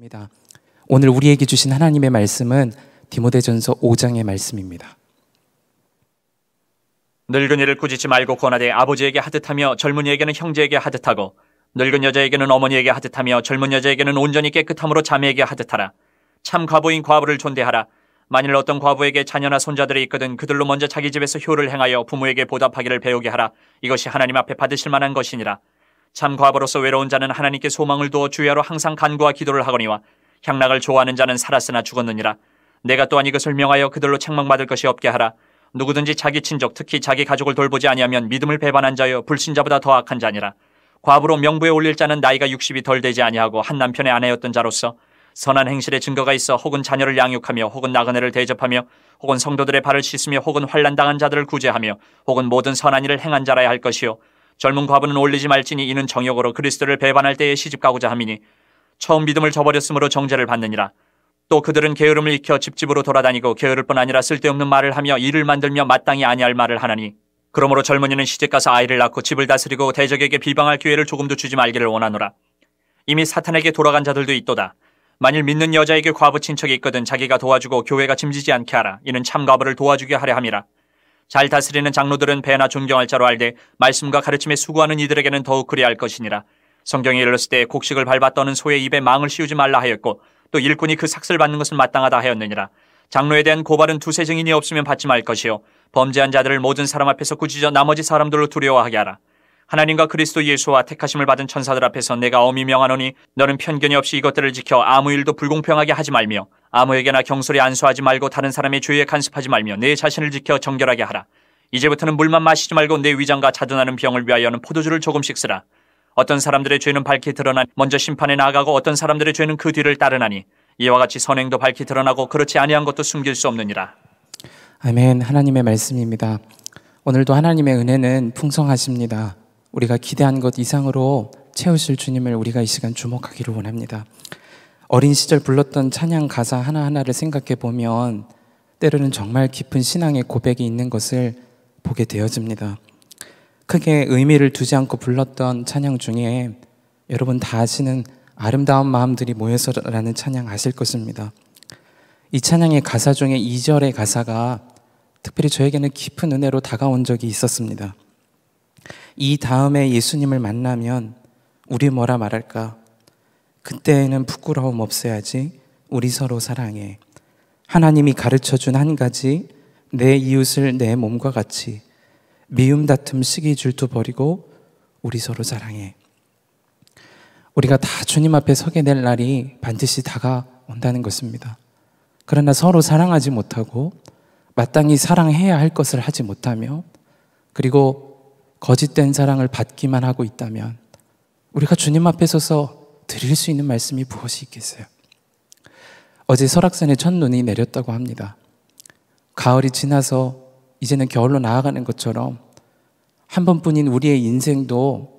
입니다. 오늘 우리에게 주신 하나님의 말씀은 디모데전서 5장의 말씀입니다. 늙은이를 꾸짖지 말고 권하되 아버지에게 하듯하며 젊은이에게는 형제에게 하듯하고 늙은 여자에게는 어머니에게 하듯하며 젊은 여자에게는 온전히 깨끗함으로 자매에게 하듯하라. 참 과부인 과부를 존대하라. 만일 어떤 과부에게 자녀나 손자들이 있거든 그들로 먼저 자기 집에서 효를 행하여 부모에게 보답하기를 배우게 하라. 이것이 하나님 앞에 받으실 만한 것이니라. 참 과부로서 외로운 자는 하나님께 소망을 두어 주야로 항상 간구와 기도를 하거니와 향락을 좋아하는 자는 살았으나 죽었느니라. 내가 또한 이것을 명하여 그들로 책망받을 것이 없게 하라. 누구든지 자기 친족 특히 자기 가족을 돌보지 아니하면 믿음을 배반한 자여 불신자보다 더 악한 자니라. 과부로 명부에 올릴 자는 나이가 60이 덜 되지 아니하고 한 남편의 아내였던 자로서 선한 행실의 증거가 있어 혹은 자녀를 양육하며 혹은 나그네를 대접하며 혹은 성도들의 발을 씻으며 혹은 환란당한 자들을 구제하며 혹은 모든 선한 일을 행한 자라야 할 것이요 젊은 과부는 올리지 말지니 이는 정욕으로 그리스도를 배반할 때에 시집가고자 함이니 처음 믿음을 저버렸으므로 정죄를 받느니라. 또 그들은 게으름을 익혀 집집으로 돌아다니고 게으를 뿐 아니라 쓸데없는 말을 하며 일을 만들며 마땅히 아니할 말을 하나니 그러므로 젊은이는 시집가서 아이를 낳고 집을 다스리고 대적에게 비방할 기회를 조금도 주지 말기를 원하노라. 이미 사탄에게 돌아간 자들도 있도다. 만일 믿는 여자에게 과부 친척이 있거든 자기가 도와주고 교회가 짐지지 않게 하라. 이는 참 과부를 도와주게 하려 함이라. 잘 다스리는 장로들은 배나 존경할 자로 알되 말씀과 가르침에 수고하는 이들에게는 더욱 그리할 것이니라. 성경에 이르렀을 때 곡식을 밟아 떠는 소의 입에 망을 씌우지 말라 하였고 또 일꾼이 그 삭슬 받는 것은 마땅하다 하였느니라. 장로에 대한 고발은 두세 증인이 없으면 받지 말 것이요 범죄한 자들을 모든 사람 앞에서 굳이져 나머지 사람들로 두려워하게 하라. 하나님과 그리스도 예수와 택하심을 받은 천사들 앞에서 내가 어미 명하노니 너는 편견이 없이 이것들을 지켜 아무 일도 불공평하게 하지 말며 아무에게나 경솔히 안수하지 말고 다른 사람의 죄에 간섭하지 말며 내 자신을 지켜 정결하게 하라. 이제부터는 물만 마시지 말고 내 위장과 자두나는 병을 위하여는 포도주를 조금씩 쓰라. 어떤 사람들의 죄는 밝히 드러나 먼저 심판에 나아가고 어떤 사람들의 죄는 그 뒤를 따르나니 이와 같이 선행도 밝히 드러나고 그렇지 아니한 것도 숨길 수 없느니라. 아멘. 하나님의 말씀입니다. 오늘도 하나님의 은혜는 풍성하십니다. 우리가 기대한 것 이상으로 채우실 주님을 우리가 이 시간 주목하기를 원합니다. 어린 시절 불렀던 찬양 가사 하나하나를 생각해 보면 때로는 정말 깊은 신앙의 고백이 있는 것을 보게 되어집니다. 크게 의미를 두지 않고 불렀던 찬양 중에 여러분 다 아시는 아름다운 마음들이 모여서라는 찬양 아실 것입니다. 이 찬양의 가사 중에 2절의 가사가 특별히 저에게는 깊은 은혜로 다가온 적이 있었습니다. 이 다음에 예수님을 만나면 우리 뭐라 말할까? 그때에는 부끄러움 없어야지. 우리 서로 사랑해. 하나님이 가르쳐 준 한 가지 내 이웃을 내 몸과 같이 미움 다툼 시기 질투 버리고 우리 서로 사랑해. 우리가 다 주님 앞에 서게 될 날이 반드시 다가온다는 것입니다. 그러나 서로 사랑하지 못하고 마땅히 사랑해야 할 것을 하지 못하며 그리고 거짓된 사랑을 받기만 하고 있다면 우리가 주님 앞에 서서 드릴 수 있는 말씀이 무엇이 있겠어요? 어제 설악산에 첫눈이 내렸다고 합니다. 가을이 지나서 이제는 겨울로 나아가는 것처럼 한 번뿐인 우리의 인생도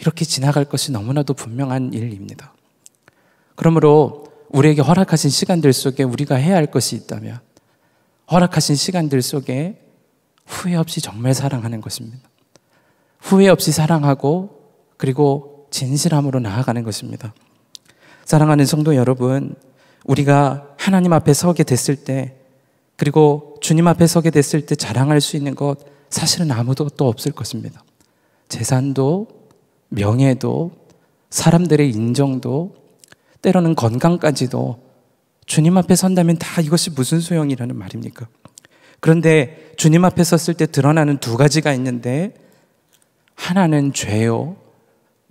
이렇게 지나갈 것이 너무나도 분명한 일입니다. 그러므로 우리에게 허락하신 시간들 속에 우리가 해야 할 것이 있다면 허락하신 시간들 속에 후회 없이 정말 사랑하는 것입니다. 후회 없이 사랑하고 그리고 진실함으로 나아가는 것입니다. 사랑하는 성도 여러분, 우리가 하나님 앞에 서게 됐을 때 그리고 주님 앞에 서게 됐을 때 자랑할 수 있는 것 사실은 아무도 또 없을 것입니다. 재산도 명예도 사람들의 인정도 때로는 건강까지도 주님 앞에 선다면 다 이것이 무슨 소용이라는 말입니까? 그런데 주님 앞에 섰을 때 드러나는 두 가지가 있는데 하나는 죄요.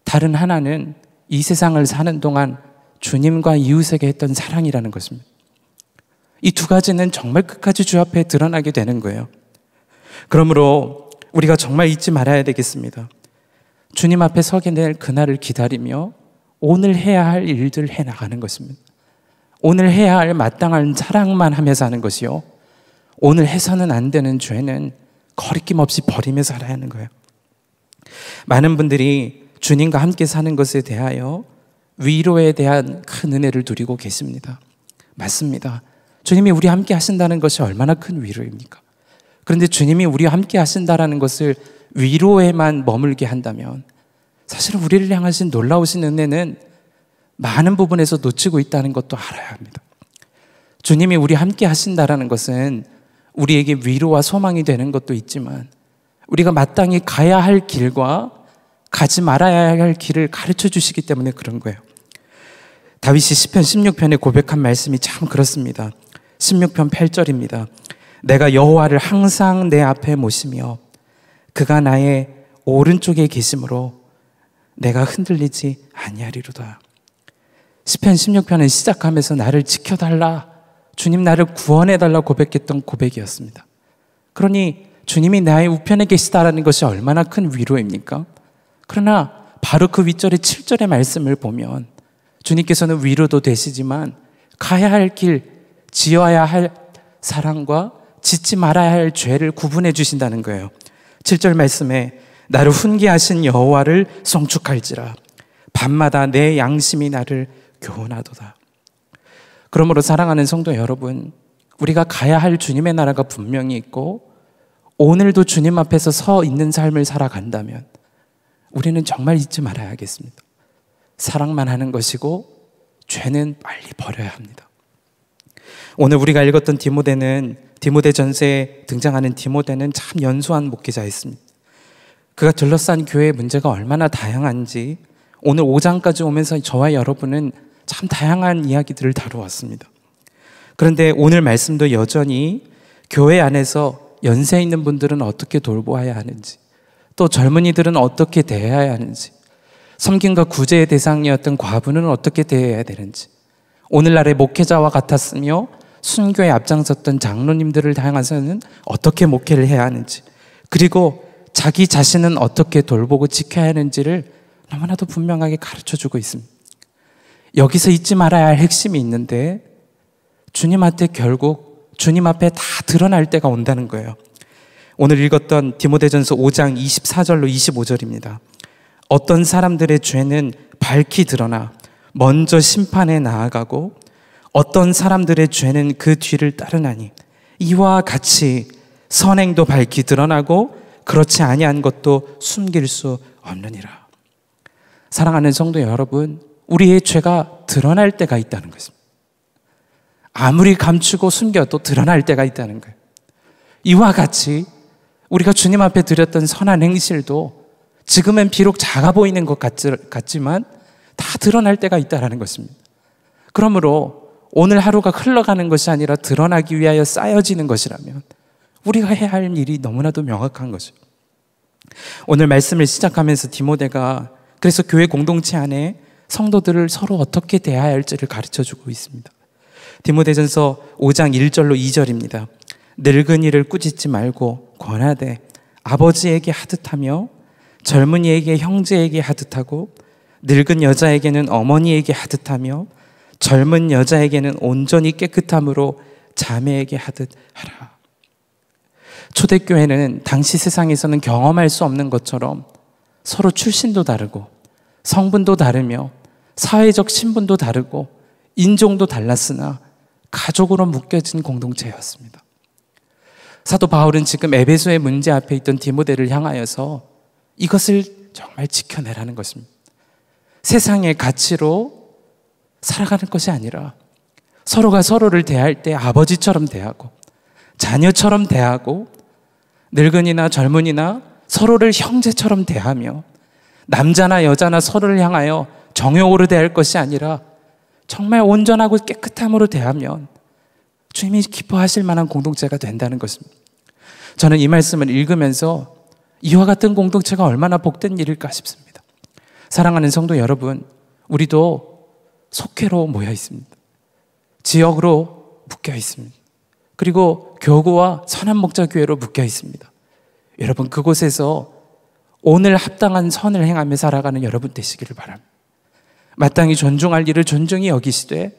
다른 하나는 이 세상을 사는 동안 주님과 이웃에게 했던 사랑이라는 것입니다. 이 두 가지는 정말 끝까지 주 앞에 드러나게 되는 거예요. 그러므로 우리가 정말 잊지 말아야 되겠습니다. 주님 앞에 서게 될 그날을 기다리며 오늘 해야 할 일들 해 나가는 것입니다. 오늘 해야 할 마땅한 사랑만 하면서하는 것이요. 오늘 해서는 안 되는 죄는 거리낌 없이 버리며 살아야 하는 거예요. 많은 분들이 주님과 함께 사는 것에 대하여 위로에 대한 큰 은혜를 누리고 계십니다. 맞습니다. 주님이 우리 함께 하신다는 것이 얼마나 큰 위로입니까? 그런데 주님이 우리 함께 하신다라는 것을 위로에만 머물게 한다면 사실 우리를 향하신 놀라우신 은혜는 많은 부분에서 놓치고 있다는 것도 알아야 합니다. 주님이 우리 함께 하신다라는 것은 우리에게 위로와 소망이 되는 것도 있지만 우리가 마땅히 가야 할 길과 가지 말아야 할 길을 가르쳐 주시기 때문에 그런 거예요. 다윗이 10편 16편에 고백한 말씀이 참 그렇습니다. 16편 8절입니다. 내가 여호와를 항상 내 앞에 모시며 그가 나의 오른쪽에 계심으로 내가 흔들리지 아니하리로다. 10편 16편은 시작하면서 나를 지켜달라 주님 나를 구원해달라 고백했던 고백이었습니다. 그러니 주님이 나의 우편에 계시다라는 것이 얼마나 큰 위로입니까? 그러나 바로 그 윗절의 7절의 말씀을 보면 주님께서는 위로도 되시지만 가야 할 길, 지어야 할 사랑과 짓지 말아야 할 죄를 구분해 주신다는 거예요. 7절 말씀에 나를 훈계하신 여호와를 송축할지라 밤마다 내 양심이 나를 교훈하도다. 그러므로 사랑하는 성도 여러분, 우리가 가야 할 주님의 나라가 분명히 있고 오늘도 주님 앞에서 서 있는 삶을 살아간다면 우리는 정말 잊지 말아야겠습니다. 사랑만 하는 것이고 죄는 빨리 버려야 합니다. 오늘 우리가 읽었던 디모데는 디모데전세에 등장하는 디모데는 참 연소한 목기자였습니다 그가 둘러싼 교회의 문제가 얼마나 다양한지 오늘 5장까지 오면서 저와 여러분은 참 다양한 이야기들을 다루었습니다. 그런데 오늘 말씀도 여전히 교회 안에서 연세 있는 분들은 어떻게 돌보아야 하는지, 또 젊은이들은 어떻게 대해야 하는지, 섬김과 구제의 대상이었던 과부는 어떻게 대해야 되는지, 오늘날의 목회자와 같았으며 순교에 앞장섰던 장로님들을 향해서는 어떻게 목회를 해야 하는지, 그리고 자기 자신은 어떻게 돌보고 지켜야 하는지를 너무나도 분명하게 가르쳐 주고 있습니다. 여기서 잊지 말아야 할 핵심이 있는데, 주님한테 결국 주님 앞에 다 드러날 때가 온다는 거예요. 오늘 읽었던 디모데전서 5장 24절로 25절입니다. 어떤 사람들의 죄는 밝히 드러나 먼저 심판에 나아가고 어떤 사람들의 죄는 그 뒤를 따르나니 이와 같이 선행도 밝히 드러나고 그렇지 아니한 것도 숨길 수 없느니라. 사랑하는 성도 여러분, 우리의 죄가 드러날 때가 있다는 것입니다. 아무리 감추고 숨겨도 드러날 때가 있다는 거예요. 이와 같이 우리가 주님 앞에 드렸던 선한 행실도 지금은 비록 작아 보이는 것 같지만 다 드러날 때가 있다는 것입니다. 그러므로 오늘 하루가 흘러가는 것이 아니라 드러나기 위하여 쌓여지는 것이라면 우리가 해야 할 일이 너무나도 명확한 거죠. 오늘 말씀을 시작하면서 디모데가 그래서 교회 공동체 안에 성도들을 서로 어떻게 대해야 할지를 가르쳐 주고 있습니다. 디모데전서 5장 1절로 2절입니다. 늙은이를 꾸짖지 말고 권하되 아버지에게 하듯하며 젊은이에게 형제에게 하듯하고 늙은 여자에게는 어머니에게 하듯하며 젊은 여자에게는 온전히 깨끗함으로 자매에게 하듯 하라. 초대교회는 당시 세상에서는 경험할 수 없는 것처럼 서로 출신도 다르고 성분도 다르며 사회적 신분도 다르고 인종도 달랐으나 가족으로 묶여진 공동체였습니다. 사도 바울은 지금 에베소의 문제 앞에 있던 디모데를 향하여서 이것을 정말 지켜내라는 것입니다. 세상의 가치로 살아가는 것이 아니라 서로가 서로를 대할 때 아버지처럼 대하고 자녀처럼 대하고 늙은이나 젊은이나 서로를 형제처럼 대하며 남자나 여자나 서로를 향하여 정욕으로 대할 것이 아니라 정말 온전하고 깨끗함으로 대하면 주님이 기뻐하실 만한 공동체가 된다는 것입니다. 저는 이 말씀을 읽으면서 이와 같은 공동체가 얼마나 복된 일일까 싶습니다. 사랑하는 성도 여러분, 우리도 속회로 모여 있습니다. 지역으로 묶여 있습니다. 그리고 교구와 선한 목자 교회로 묶여 있습니다. 여러분 그곳에서 오늘 합당한 선을 행하며 살아가는 여러분 되시기를 바랍니다. 마땅히 존중할 일을 존중히 여기시되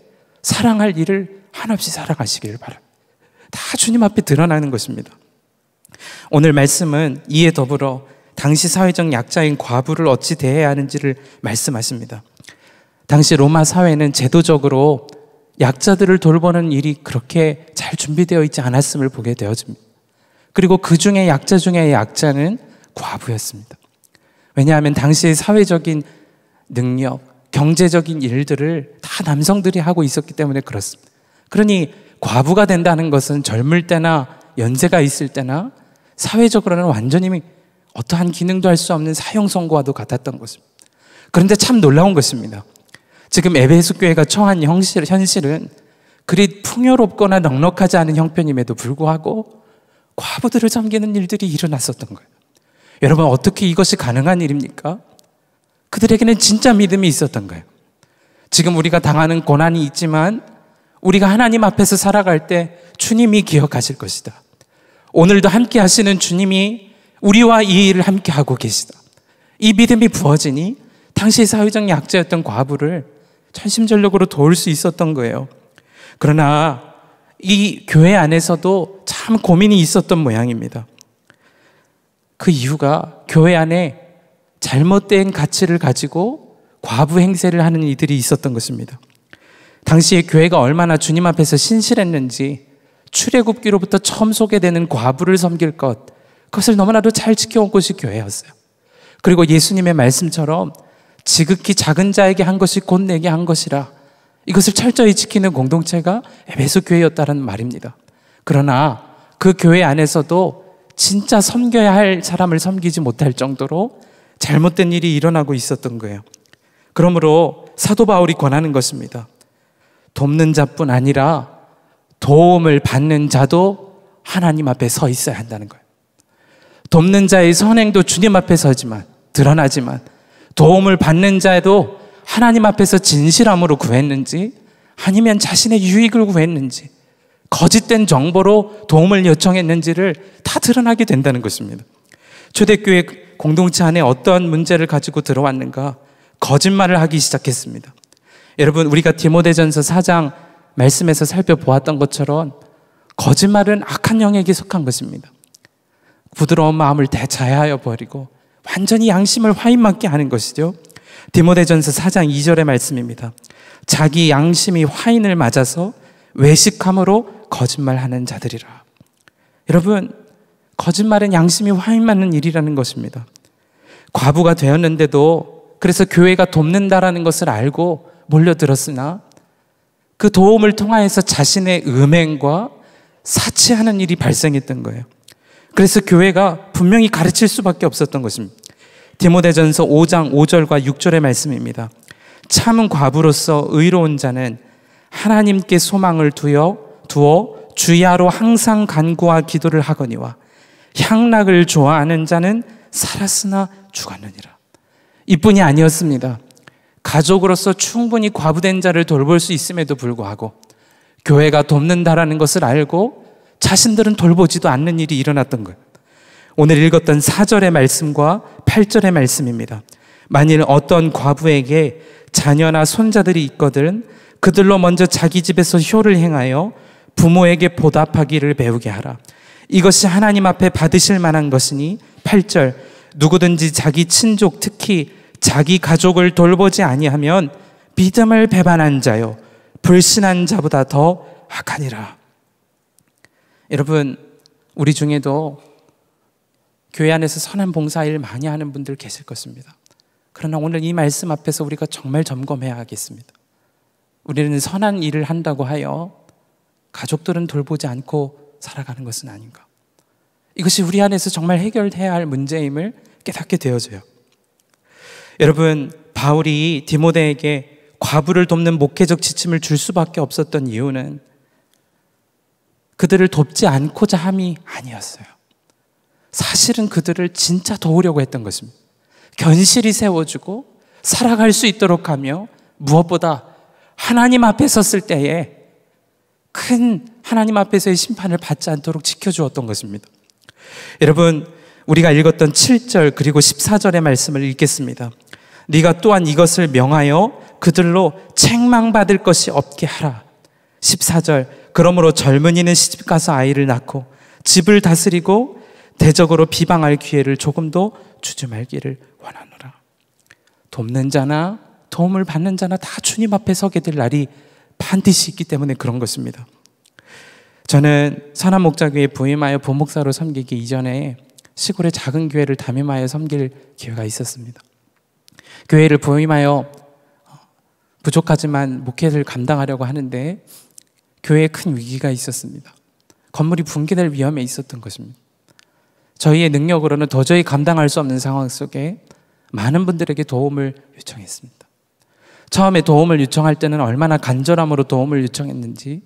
사랑할 일을 한없이 살아가시기를 바랍니다. 다 주님 앞에 드러나는 것입니다. 오늘 말씀은 이에 더불어 당시 사회적 약자인 과부를 어찌 대해야 하는지를 말씀하십니다. 당시 로마 사회는 제도적으로 약자들을 돌보는 일이 그렇게 잘 준비되어 있지 않았음을 보게 되어집니다. 그리고 그 중에 약자 중에 약자는 과부였습니다. 왜냐하면 당시의 사회적인 능력, 경제적인 일들을 다 남성들이 하고 있었기 때문에 그렇습니다. 그러니 과부가 된다는 것은 젊을 때나 연세가 있을 때나 사회적으로는 완전히 어떠한 기능도 할 수 없는 사형 선고와도 같았던 것입니다. 그런데 참 놀라운 것입니다. 지금 에베소 교회가 처한 형실, 현실은 그리 풍요롭거나 넉넉하지 않은 형편임에도 불구하고 과부들을 섬기는 일들이 일어났었던 거예요. 여러분 어떻게 이것이 가능한 일입니까? 그들에게는 진짜 믿음이 있었던 거예요. 지금 우리가 당하는 고난이 있지만 우리가 하나님 앞에서 살아갈 때 주님이 기억하실 것이다. 오늘도 함께 하시는 주님이 우리와 이 일을 함께 하고 계시다. 이 믿음이 부어지니 당시 사회적 약자였던 과부를 천심전력으로 도울 수 있었던 거예요. 그러나 이 교회 안에서도 참 고민이 있었던 모양입니다. 그 이유가 교회 안에 잘못된 가치를 가지고 과부 행세를 하는 이들이 있었던 것입니다. 당시에 교회가 얼마나 주님 앞에서 신실했는지 출애굽기로부터 처음 소개되는 과부를 섬길 것 그것을 너무나도 잘 지켜온 것이 교회였어요. 그리고 예수님의 말씀처럼 지극히 작은 자에게 한 것이 곧 내게 한 것이라 이것을 철저히 지키는 공동체가 에베소 교회였다는 말입니다. 그러나 그 교회 안에서도 진짜 섬겨야 할 사람을 섬기지 못할 정도로 잘못된 일이 일어나고 있었던 거예요. 그러므로 사도 바울이 권하는 것입니다. 돕는 자뿐 아니라 도움을 받는 자도 하나님 앞에 서 있어야 한다는 거예요. 돕는 자의 선행도 주님 앞에 서지만 드러나지만 도움을 받는 자도 하나님 앞에서 진실함으로 구했는지 아니면 자신의 유익을 구했는지 거짓된 정보로 도움을 요청했는지를 다 드러나게 된다는 것입니다. 초대교회 공동체 안에 어떠한 문제를 가지고 들어왔는가 거짓말을 하기 시작했습니다. 여러분 우리가 디모데전서 4장 말씀에서 살펴보았던 것처럼 거짓말은 악한 영역에 속한 것입니다. 부드러운 마음을 대자야하여 버리고 완전히 양심을 화인맞게 하는 것이죠. 디모데전서 4장 2절의 말씀입니다. 자기 양심이 화인을 맞아서 외식함으로 거짓말하는 자들이라. 여러분 거짓말은 양심이 화인맞는 일이라는 것입니다. 과부가 되었는데도 그래서 교회가 돕는다라는 것을 알고 몰려들었으나 그 도움을 통하여서 자신의 음행과 사치하는 일이 발생했던 거예요. 그래서 교회가 분명히 가르칠 수밖에 없었던 것입니다. 디모데전서 5장 5절과 6절의 말씀입니다. 참은 과부로서 의로운 자는 하나님께 소망을 두어 두어 주야로 항상 간구와 기도를 하거니와 향락을 좋아하는 자는 살았으나 죽었느니라. 이뿐이 아니었습니다. 가족으로서 충분히 과부된 자를 돌볼 수 있음에도 불구하고 교회가 돕는다라는 것을 알고 자신들은 돌보지도 않는 일이 일어났던 것. 오늘 읽었던 4절의 말씀과 8절의 말씀입니다. 만일 어떤 과부에게 자녀나 손자들이 있거든 그들로 먼저 자기 집에서 효를 행하여 부모에게 보답하기를 배우게 하라. 이것이 하나님 앞에 받으실 만한 것이니 8절 누구든지 자기 친족 특히 자기 가족을 돌보지 아니하면 믿음을 배반한 자요 불신한 자보다 더 악하니라. 여러분 우리 중에도 교회 안에서 선한 봉사일 많이 하는 분들 계실 것입니다. 그러나 오늘 이 말씀 앞에서 우리가 정말 점검해야 하겠습니다. 우리는 선한 일을 한다고 하여 가족들은 돌보지 않고 살아가는 것은 아닌가. 이것이 우리 안에서 정말 해결해야 할 문제임을 깨닫게 되어져요. 여러분, 바울이 디모데에게 과부를 돕는 목회적 지침을 줄 수밖에 없었던 이유는 그들을 돕지 않고자 함이 아니었어요. 사실은 그들을 진짜 도우려고 했던 것입니다. 견실이 세워주고 살아갈 수 있도록 하며 무엇보다 하나님 앞에 섰을 때에 큰 하나님 앞에서의 심판을 받지 않도록 지켜주었던 것입니다. 여러분, 우리가 읽었던 7절 그리고 14절의 말씀을 읽겠습니다. 네가 또한 이것을 명하여 그들로 책망받을 것이 없게 하라. 14절 그러므로 젊은이는 시집 가서 아이를 낳고 집을 다스리고 대적으로 비방할 기회를 조금도 주지 말기를 원하노라. 돕는 자나 도움을 받는 자나 다 주님 앞에 서게 될 날이 반드시 있기 때문에 그런 것입니다. 저는 선한 목자교에 부임하여 부목사로 섬기기 이전에 시골의 작은 교회를 담임하여 섬길 기회가 있었습니다. 교회를 부임하여 부족하지만 목회를 감당하려고 하는데 교회에 큰 위기가 있었습니다. 건물이 붕괴될 위험에 있었던 것입니다. 저희의 능력으로는 도저히 감당할 수 없는 상황 속에 많은 분들에게 도움을 요청했습니다. 처음에 도움을 요청할 때는 얼마나 간절함으로 도움을 요청했는지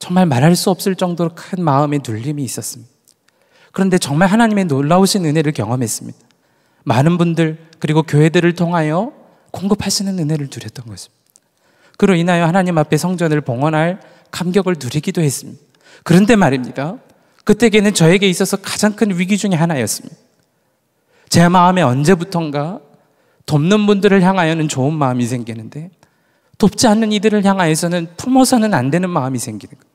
정말 말할 수 없을 정도로 큰 마음의 눌림이 있었습니다. 그런데 정말 하나님의 놀라우신 은혜를 경험했습니다. 많은 분들 그리고 교회들을 통하여 공급하시는 은혜를 누렸던 것입니다. 그로 인하여 하나님 앞에 성전을 봉헌할 감격을 누리기도 했습니다. 그런데 말입니다. 그때에는 저에게 있어서 가장 큰 위기 중의 하나였습니다. 제 마음에 언제부턴가 돕는 분들을 향하여는 좋은 마음이 생기는데 돕지 않는 이들을 향하여서는 품어서는 안 되는 마음이 생기는 거예요.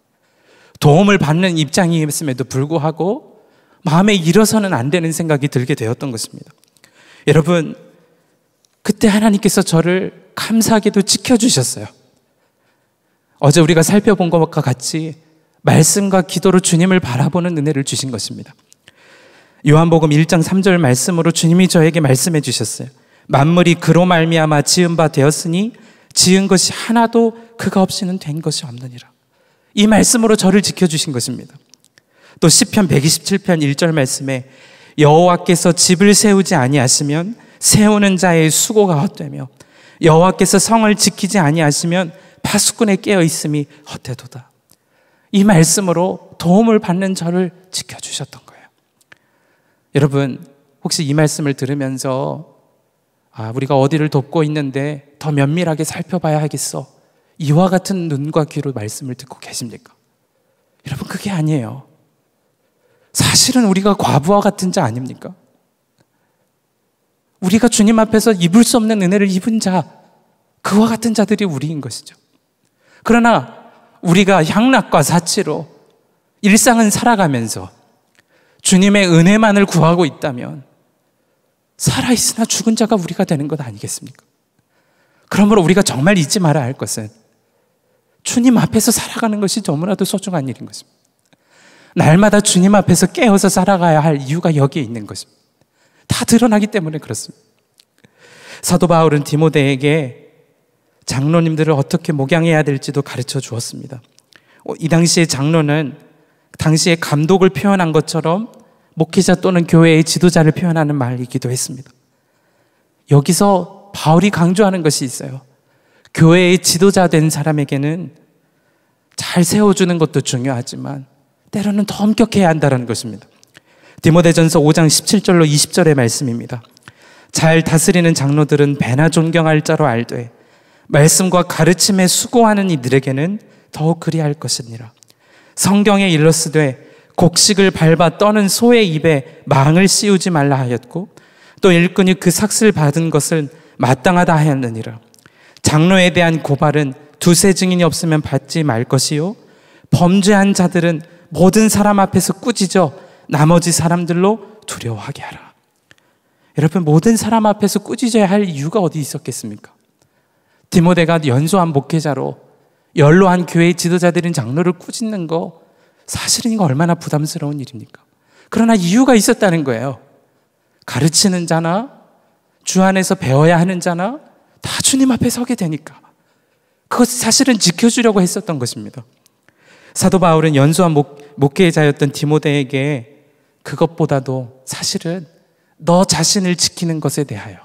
도움을 받는 입장이었음에도 불구하고 마음에 일어서는 안 되는 생각이 들게 되었던 것입니다. 여러분, 그때 하나님께서 저를 감사하게도 지켜주셨어요. 어제 우리가 살펴본 것과 같이 말씀과 기도로 주님을 바라보는 은혜를 주신 것입니다. 요한복음 1장 3절 말씀으로 주님이 저에게 말씀해 주셨어요. 만물이 그로 말미암아 지은 바 되었으니 지은 것이 하나도 그가 없이는 된 것이 없느니라. 이 말씀으로 저를 지켜주신 것입니다. 또 시편 127편 1절 말씀에 여호와께서 집을 세우지 아니하시면 세우는 자의 수고가 헛되며 여호와께서 성을 지키지 아니하시면 파수꾼에 깨어 있음이 헛되도다. 이 말씀으로 도움을 받는 저를 지켜주셨던 거예요. 여러분 혹시 이 말씀을 들으면서 아, 우리가 어디를 돕고 있는데 더 면밀하게 살펴봐야 하겠어. 이와 같은 눈과 귀로 말씀을 듣고 계십니까? 여러분, 그게 아니에요. 사실은 우리가 과부와 같은 자 아닙니까? 우리가 주님 앞에서 입을 수 없는 은혜를 입은 자, 그와 같은 자들이 우리인 것이죠. 그러나 우리가 향락과 사치로 일상은 살아가면서 주님의 은혜만을 구하고 있다면 살아있으나 죽은 자가 우리가 되는 것 아니겠습니까? 그러므로 우리가 정말 잊지 말아야 할 것은 주님 앞에서 살아가는 것이 너무나도 소중한 일인 것입니다. 날마다 주님 앞에서 깨어서 살아가야 할 이유가 여기에 있는 것입니다. 다 드러나기 때문에 그렇습니다. 사도 바울은 디모데에게 장로님들을 어떻게 목양해야 될지도 가르쳐 주었습니다. 어, 이 당시의 장로는 당시의 감독을 표현한 것처럼 목회자 또는 교회의 지도자를 표현하는 말이기도 했습니다. 여기서 바울이 강조하는 것이 있어요. 교회의 지도자 된 사람에게는 잘 세워주는 것도 중요하지만 때로는 더 엄격해야 한다는 것입니다. 디모데전서 5장 17절로 20절의 말씀입니다. 잘 다스리는 장로들은 배나 존경할 자로 알되 말씀과 가르침에 수고하는 이들에게는 더욱 그리할 것이니라. 성경에 일렀으되 곡식을 밟아 떠는 소의 입에 망을 씌우지 말라 하였고 또 일꾼이 그 삭슬 받은 것을 마땅하다 하였느니라. 장로에 대한 고발은 두세 증인이 없으면 받지 말 것이요. 범죄한 자들은 모든 사람 앞에서 꾸짖어 나머지 사람들로 두려워하게 하라. 여러분, 모든 사람 앞에서 꾸짖어야 할 이유가 어디 있었겠습니까? 디모데가 연소한 목회자로 연로한 교회의 지도자들인 장로를 꾸짖는 거 사실은 이거 얼마나 부담스러운 일입니까? 그러나 이유가 있었다는 거예요. 가르치는 자나 주 안에서 배워야 하는 자나 다 주님 앞에 서게 되니까. 그것 사실은 지켜주려고 했었던 것입니다. 사도 바울은 연수한 목, 목회자였던 디모데에게 그것보다도 사실은 너 자신을 지키는 것에 대하여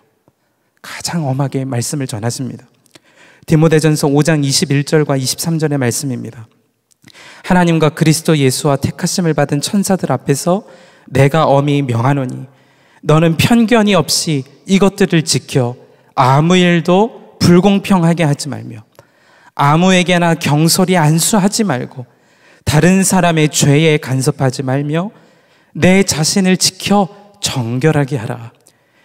가장 엄하게 말씀을 전하십니다. 디모데전서 5장 21절과 23절의 말씀입니다. 하나님과 그리스도 예수와 택하심을 받은 천사들 앞에서 내가 어미 명하노니 너는 편견이 없이 이것들을 지켜 아무 일도 불공평하게 하지 말며 아무에게나 경솔히 안수하지 말고 다른 사람의 죄에 간섭하지 말며 내 자신을 지켜 정결하게 하라.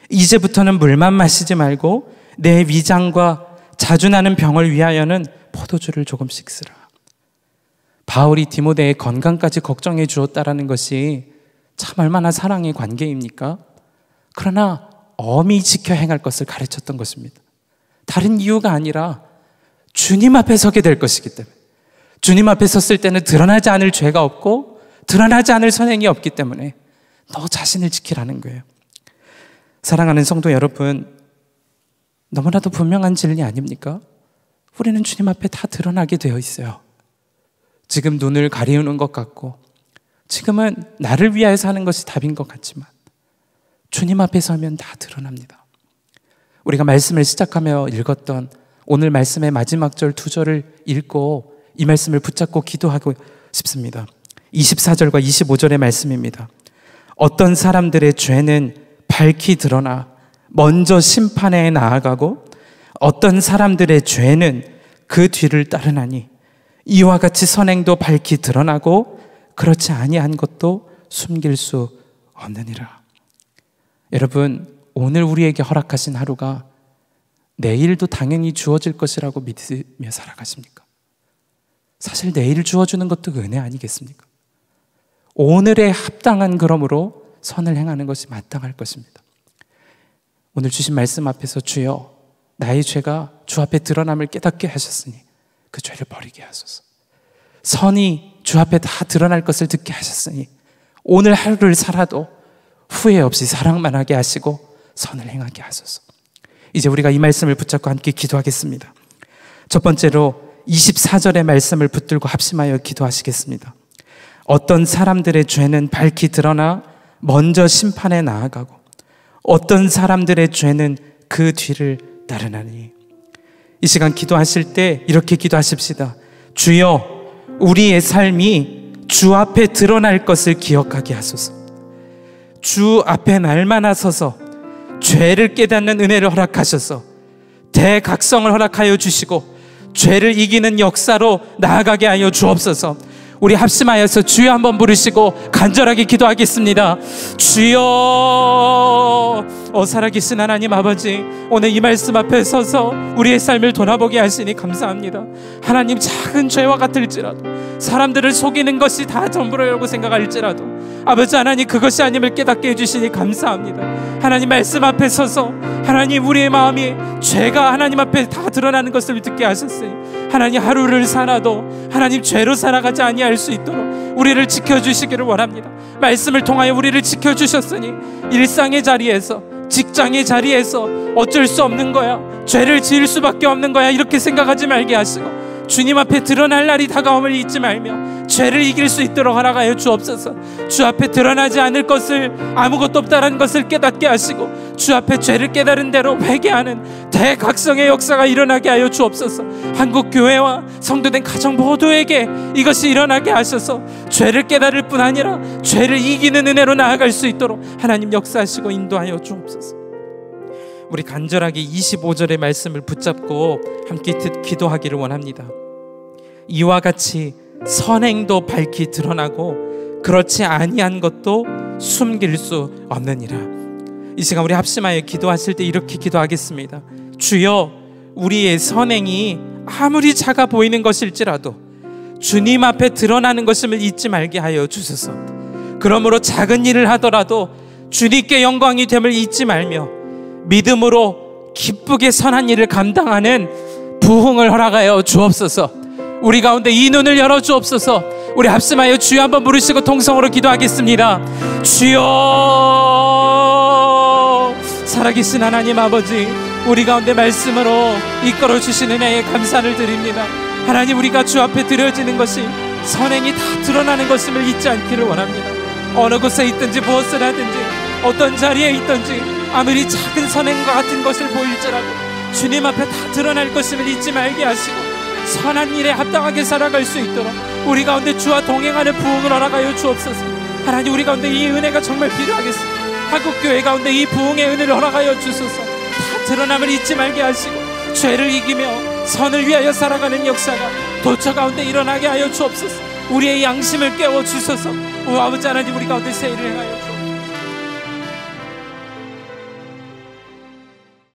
이제부터는 물만 마시지 말고 내 위장과 자주 나는 병을 위하여는 포도주를 조금씩 쓰라. 바울이 디모데의 건강까지 걱정해 주었다라는 것이 참 얼마나 사랑의 관계입니까? 그러나 엄히 지켜 행할 것을 가르쳤던 것입니다. 다른 이유가 아니라 주님 앞에 서게 될 것이기 때문에 주님 앞에 섰을 때는 드러나지 않을 죄가 없고 드러나지 않을 선행이 없기 때문에 너 자신을 지키라는 거예요. 사랑하는 성도 여러분, 너무나도 분명한 진리 아닙니까? 우리는 주님 앞에 다 드러나게 되어 있어요. 지금 눈을 가리우는 것 같고 지금은 나를 위하여사는 것이 답인 것 같지만 주님 앞에 서면 다 드러납니다. 우리가 말씀을 시작하며 읽었던 오늘 말씀의 마지막 절 두 절을 읽고 이 말씀을 붙잡고 기도하고 싶습니다. 24절과 25절의 말씀입니다. 어떤 사람들의 죄는 밝히 드러나 먼저 심판에 나아가고 어떤 사람들의 죄는 그 뒤를 따르나니 이와 같이 선행도 밝히 드러나고 그렇지 아니한 것도 숨길 수 없느니라. 여러분, 오늘 우리에게 허락하신 하루가 내일도 당연히 주어질 것이라고 믿으며 살아가십니까? 사실 내일 주어주는 것도 은혜 아니겠습니까? 오늘에 합당한 그러므로 선을 행하는 것이 마땅할 것입니다. 오늘 주신 말씀 앞에서 주여 나의 죄가 주 앞에 드러남을 깨닫게 하셨으니 그 죄를 버리게 하소서. 선이 주 앞에 다 드러날 것을 듣게 하셨으니 오늘 하루를 살아도 후회 없이 사랑만 하게 하시고 선을 행하게 하소서. 이제 우리가 이 말씀을 붙잡고 함께 기도하겠습니다. 첫 번째로 24절의 말씀을 붙들고 합심하여 기도하시겠습니다. 어떤 사람들의 죄는 밝히 드러나 먼저 심판에 나아가고 어떤 사람들의 죄는 그 뒤를 따르나니 이 시간 기도하실 때 이렇게 기도하십시다. 주여, 우리의 삶이 주 앞에 드러날 것을 기억하게 하소서. 주 앞에 날마나 서서 죄를 깨닫는 은혜를 허락하셔서 대각성을 허락하여 주시고 죄를 이기는 역사로 나아가게 하여 주옵소서. 우리 합심하여서 주여 한번 부르시고 간절하게 기도하겠습니다. 주여 어 살아계신 하나님 아버지 오늘 이 말씀 앞에 서서 우리의 삶을 돌아보게 하시니 감사합니다 하나님 작은 죄와 같을지라도 사람들을 속이는 것이 다 전부라고 생각할지라도 아버지 하나님 그것이 아님을 깨닫게 해주시니 감사합니다 하나님 말씀 앞에 서서 하나님 우리의 마음이 죄가 하나님 앞에 다 드러나는 것을 듣게 하셨으니 하나님 하루를 살아도 하나님 죄로 살아가지 아니할 수 있도록 우리를 지켜주시기를 원합니다 말씀을 통하여 우리를 지켜주셨으니 일상의 자리에서 직장의 자리에서 어쩔 수 없는 거야. 죄를 지을 수밖에 없는 거야. 이렇게 생각하지 말게 하시고 주님 앞에 드러날 날이 다가옴을 잊지 말며 죄를 이길 수 있도록 허락하여 주옵소서. 주 앞에 드러나지 않을 것을 아무것도 없다는 것을 깨닫게 하시고 주 앞에 죄를 깨달은 대로 회개하는 대각성의 역사가 일어나게 하여 주옵소서. 한국 교회와 성도된 가정 모두에게 이것이 일어나게 하셔서 죄를 깨달을 뿐 아니라 죄를 이기는 은혜로 나아갈 수 있도록 하나님 역사하시고 인도하여 주옵소서. 우리 간절하게 25절의 말씀을 붙잡고 함께 기도하기를 원합니다. 이와 같이 선행도 밝히 드러나고 그렇지 아니한 것도 숨길 수 없느니라. 이 시간 우리 합심하여 기도하실 때 이렇게 기도하겠습니다. 주여 우리의 선행이 아무리 작아 보이는 것일지라도 주님 앞에 드러나는 것임을 잊지 말게 하여 주소서. 그러므로 작은 일을 하더라도 주님께 영광이 됨을 잊지 말며 믿음으로 기쁘게 선한 일을 감당하는 부흥을 허락하여 주옵소서. 우리 가운데 이 눈을 열어 주옵소서. 우리 합심하여 주여 한번 부르시고 통성으로 기도하겠습니다. 주여 살아계신 하나님 아버지 우리 가운데 말씀으로 이끌어 주시는 애 감사를 드립니다. 하나님 우리가 주 앞에 드려지는 것이 선행이 다 드러나는 것임을 잊지 않기를 원합니다. 어느 곳에 있든지 무엇을 하든지 어떤 자리에 있든지 아무리 작은 선행과 같은 것을 보일지라도 주님 앞에 다 드러날 것임을 잊지 말게 하시고 선한 일에 합당하게 살아갈 수 있도록 우리 가운데 주와 동행하는 부흥을 허락하여 주옵소서 하나님 우리 가운데 이 은혜가 정말 필요하겠습니다 한국교회 가운데 이 부흥의 은혜를 허락하여 주소서 다 드러남을 잊지 말게 하시고 죄를 이기며 선을 위하여 살아가는 역사가 도처 가운데 일어나게 하여 주옵소서 우리의 양심을 깨워 주소서 오 아버지 하나님 우리 가운데 세일을 행하여